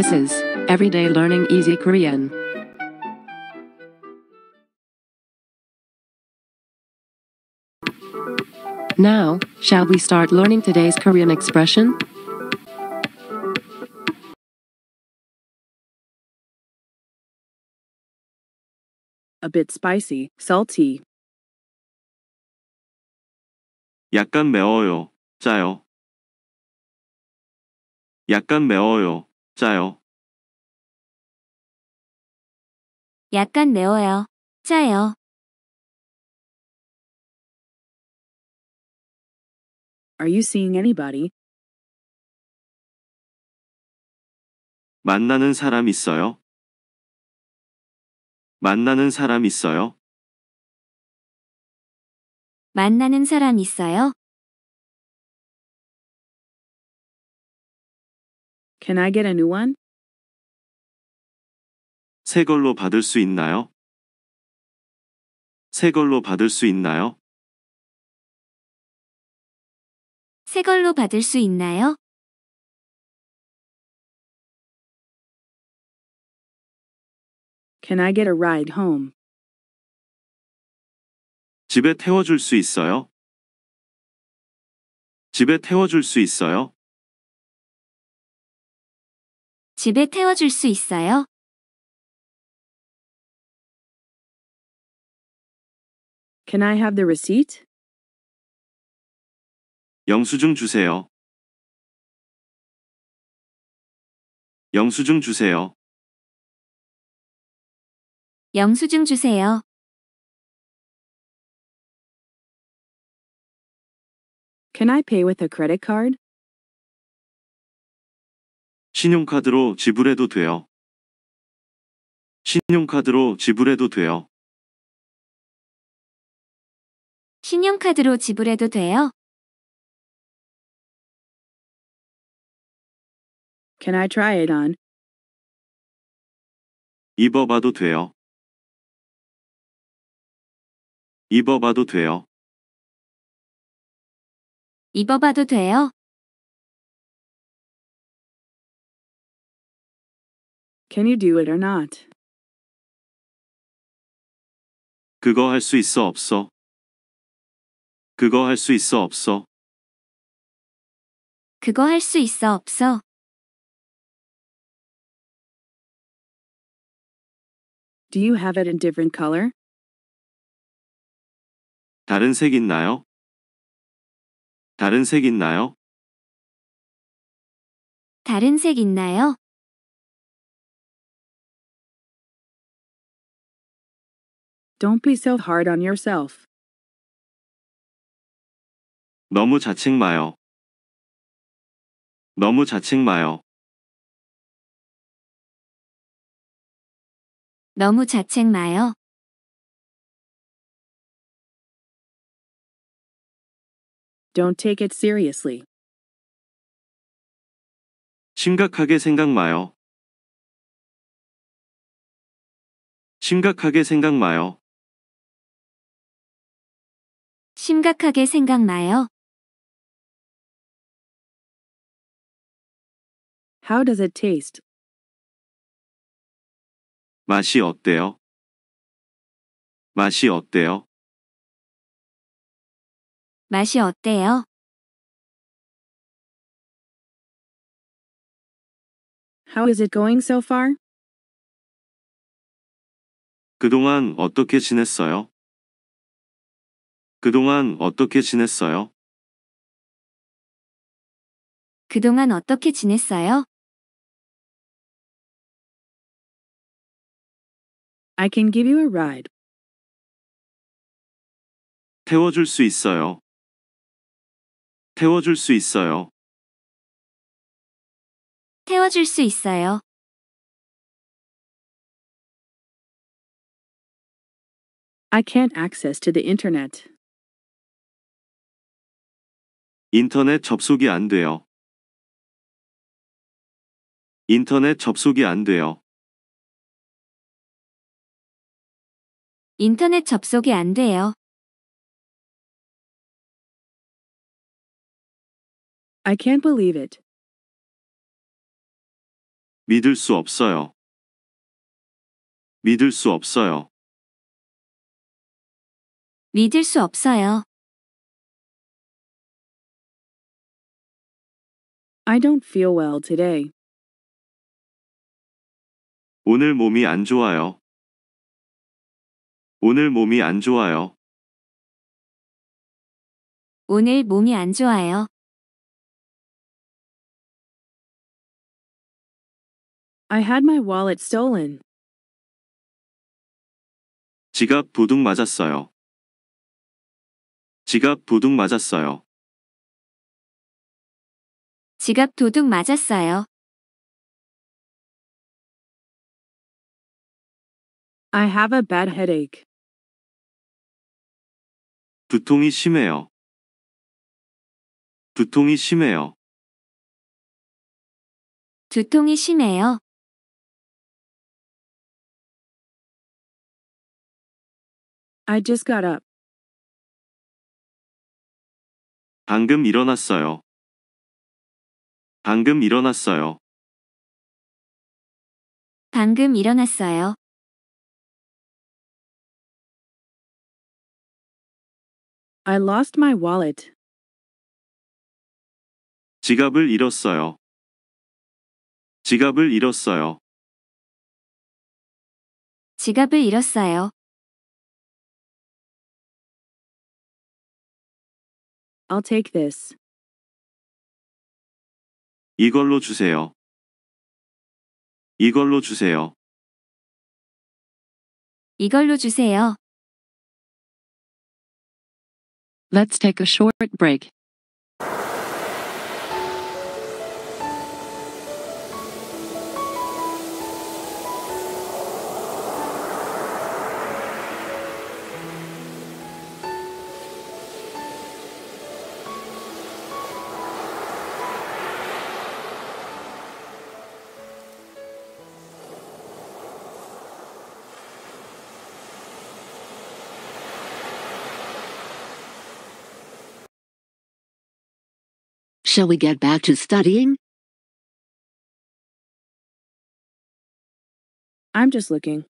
This is Everyday Learning Easy Korean. Now, shall we start learning today's Korean expression? A bit spicy, salty. 약간 매워요, 짜요. 약간 매워요, 짜요. 약간 매워요. 짜요. 만나는 사람 있어요? 만나는 사람 있어요? 만나는 사람 있어요? Can I get a new one? 새 걸로 받을 수 있나요? 새 걸로 받을 수 있나요? 새 걸로 받을 수 있나요? 집에 태워줄 수 있어요? 집에 태워줄 수 있어요? 집에 태워줄 수 있어요? Can I have the receipt? 영수증 주세요. 영수증 주세요. 영수증 주세요. Can I pay with a credit card? 신용카드로 지불해도 돼요. 신용카드로 지불해도 돼요. 신용카드로 지불해도 돼요? Can I try it on? 입어봐도 돼요. 입어봐도 돼요. 입어봐도 돼요? Can you do it or not? 그거 할 수 있어 없어? 그거 할 수 있어 없어? 그거 할 수 있어 없어? Do you have it in different color? 다른 색 있나요? 다른 색 있나요? 다른 색 있나요? Don't be so hard on yourself. 너무 자책 마요. 너무 자책 마요. 너무 자책 마요. Don't take it seriously. 심각하게 생각 마요. 심각하게 생각 마요. 심각하게 생각나요? How does it taste? 맛이 어때요? 맛이 어때요? 맛이 어때요? How is it going so far? 그동안 어떻게 지냈어요? 그동안 어떻게 지냈어요? 그동안 어떻게 지냈어요? I can give you a ride. 태워줄 수 있어요. 태워줄 수 있어요. 태워줄 수 있어요. I can't access to the internet. 인터넷 접속이 안 돼요. 인터넷 접속이 안 돼요. 인터넷 접속이 안 돼요. I can't believe it. 믿을 수 없어요. 믿을 수 없어요. 믿을 수 없어요. I don't feel well today. 오늘 몸이 안 좋아요. 오늘 몸이 안 좋아요. 오늘 몸이 안 좋아요. I had my wallet stolen. 지갑 부둥 맞았어요. 지갑 부둥 맞았어요. 지갑 도둑 맞았어요. I have a bad headache. 두통이 심해요. 두통이 심해요. 두통이 심해요. I just got up. 방금 일어났어요. 방금 일어났어요. 방금 일어났어요. I lost my wallet. 지갑을 잃었어요. 지갑을 잃었어요. 지갑을 잃었어요. I'll take this. 이걸로 주세요. 이걸로 주세요. 이걸로 주세요. Let's take a short break. Shall we get back to studying? I'm just looking.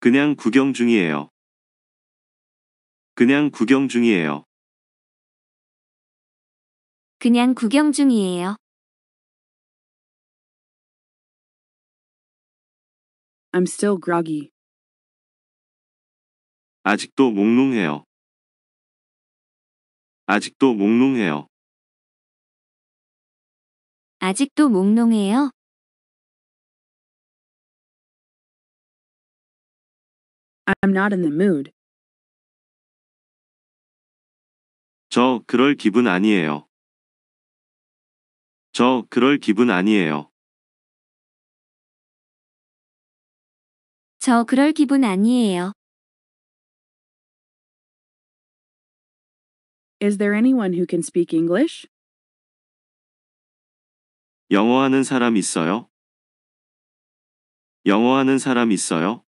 그냥 구경 중이에요. 그냥 구경 중이에요. 그냥 구경 중이에요. I'm still groggy. 아직도 몽롱해요. 아직도 몽롱해요. 아직도 몽롱해요? 저 그럴 기분 아니에요. 저 그럴 기분 아니에요. 저 그럴 기분 아니에요. Is there anyone who can speak English? 영어하는 사람 있어요? 영어하는 사람 있어요?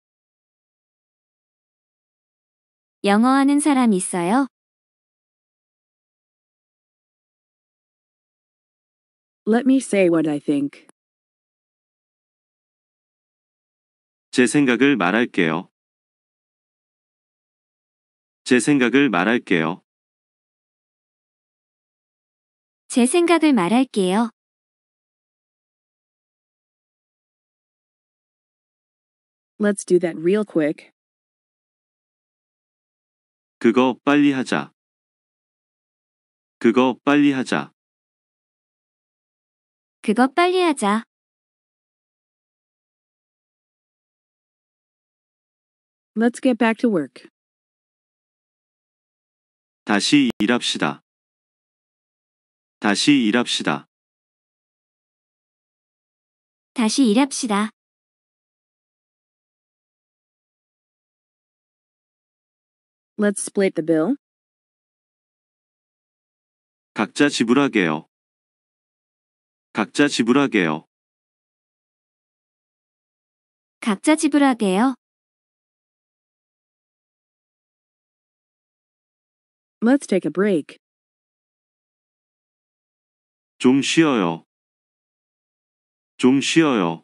영어하는 사람 있어요? Let me say what I think. 제 생각을 말할게요. 제 생각을 말할게요. 제 생각을 말할게요. Let's do that real quick. 그거 빨리 하자. 그거 빨리 하자. 그거 빨리 하자. Let's get back to work. 다시 일합시다. 다시 일합시다. 다시 일합시다. Let's split the bill. 각자 지불하게요. 각자 지불하게요. 각자 지불하게요. Let's take a break. 좀 쉬어요. 좀 쉬어요.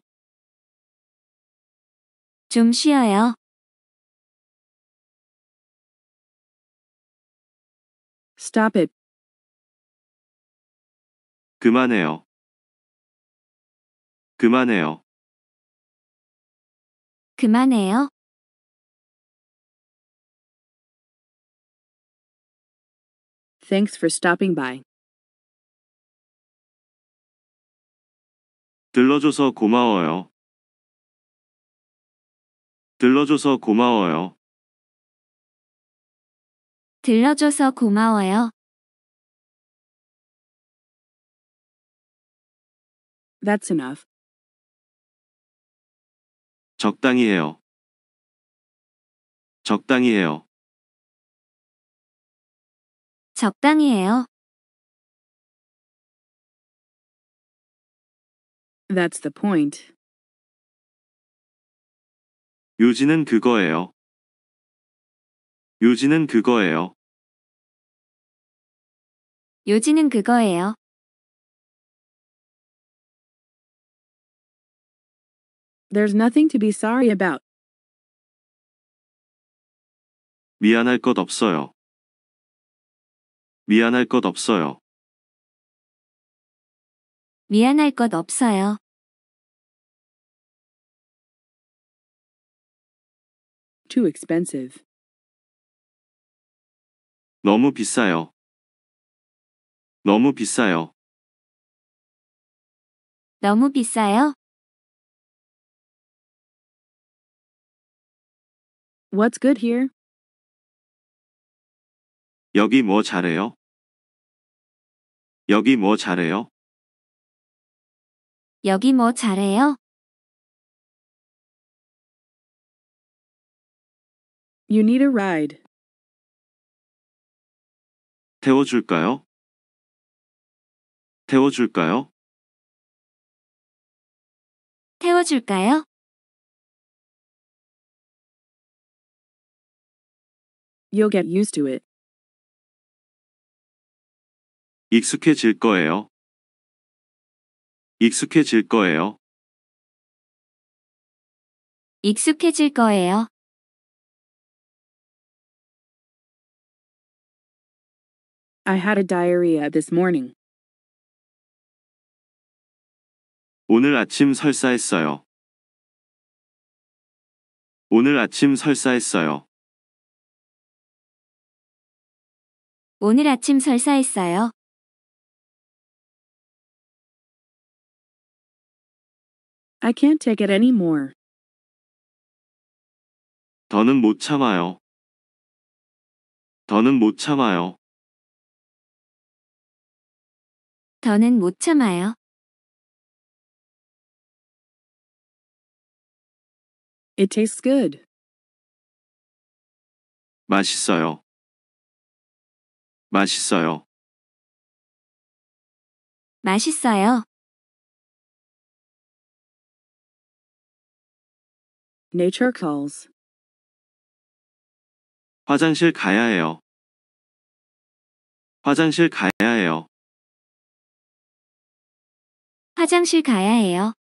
좀 쉬어요. Stop it. 그만해요. 그만해요. 그만해요. Thanks for stopping by. 들러줘서 고마워요. 들러줘서 고마워요. 들러줘서 고마워요. That's enough. 적당히 해요. 적당히 해요. 적당히 해요. That's the point. 요지는 그거예요. 요지는 그거예요. 요지는 그거예요. There's nothing to be sorry about. 미안할 것 없어요. 미안할 것 없어요. 미안할 것 없어요. 너무 비싸요. 너무 비싸요. 너무 비싸요? What's good here? 여기 뭐 잘해요? 여기 뭐 잘해요? 여기 뭐 잘해요? 태워줄까요? 태워줄까요? 태워줄까요? 익숙해질 거예요. 익숙해질 거예요. 익숙해질 거예요. 오늘 아침 설사했어요. 오늘 아침 설사했어요. 오늘 아침 설사했어요. I can't take it anymore. 더는 못 참아요. 더는 못 참아요. 더는 못 참아요. It tastes good. 맛있어요. 맛있어요. 맛있어요. Nature calls. 화장실 가야 해요. 화장실 가야 해요. 화장실 가야 해요.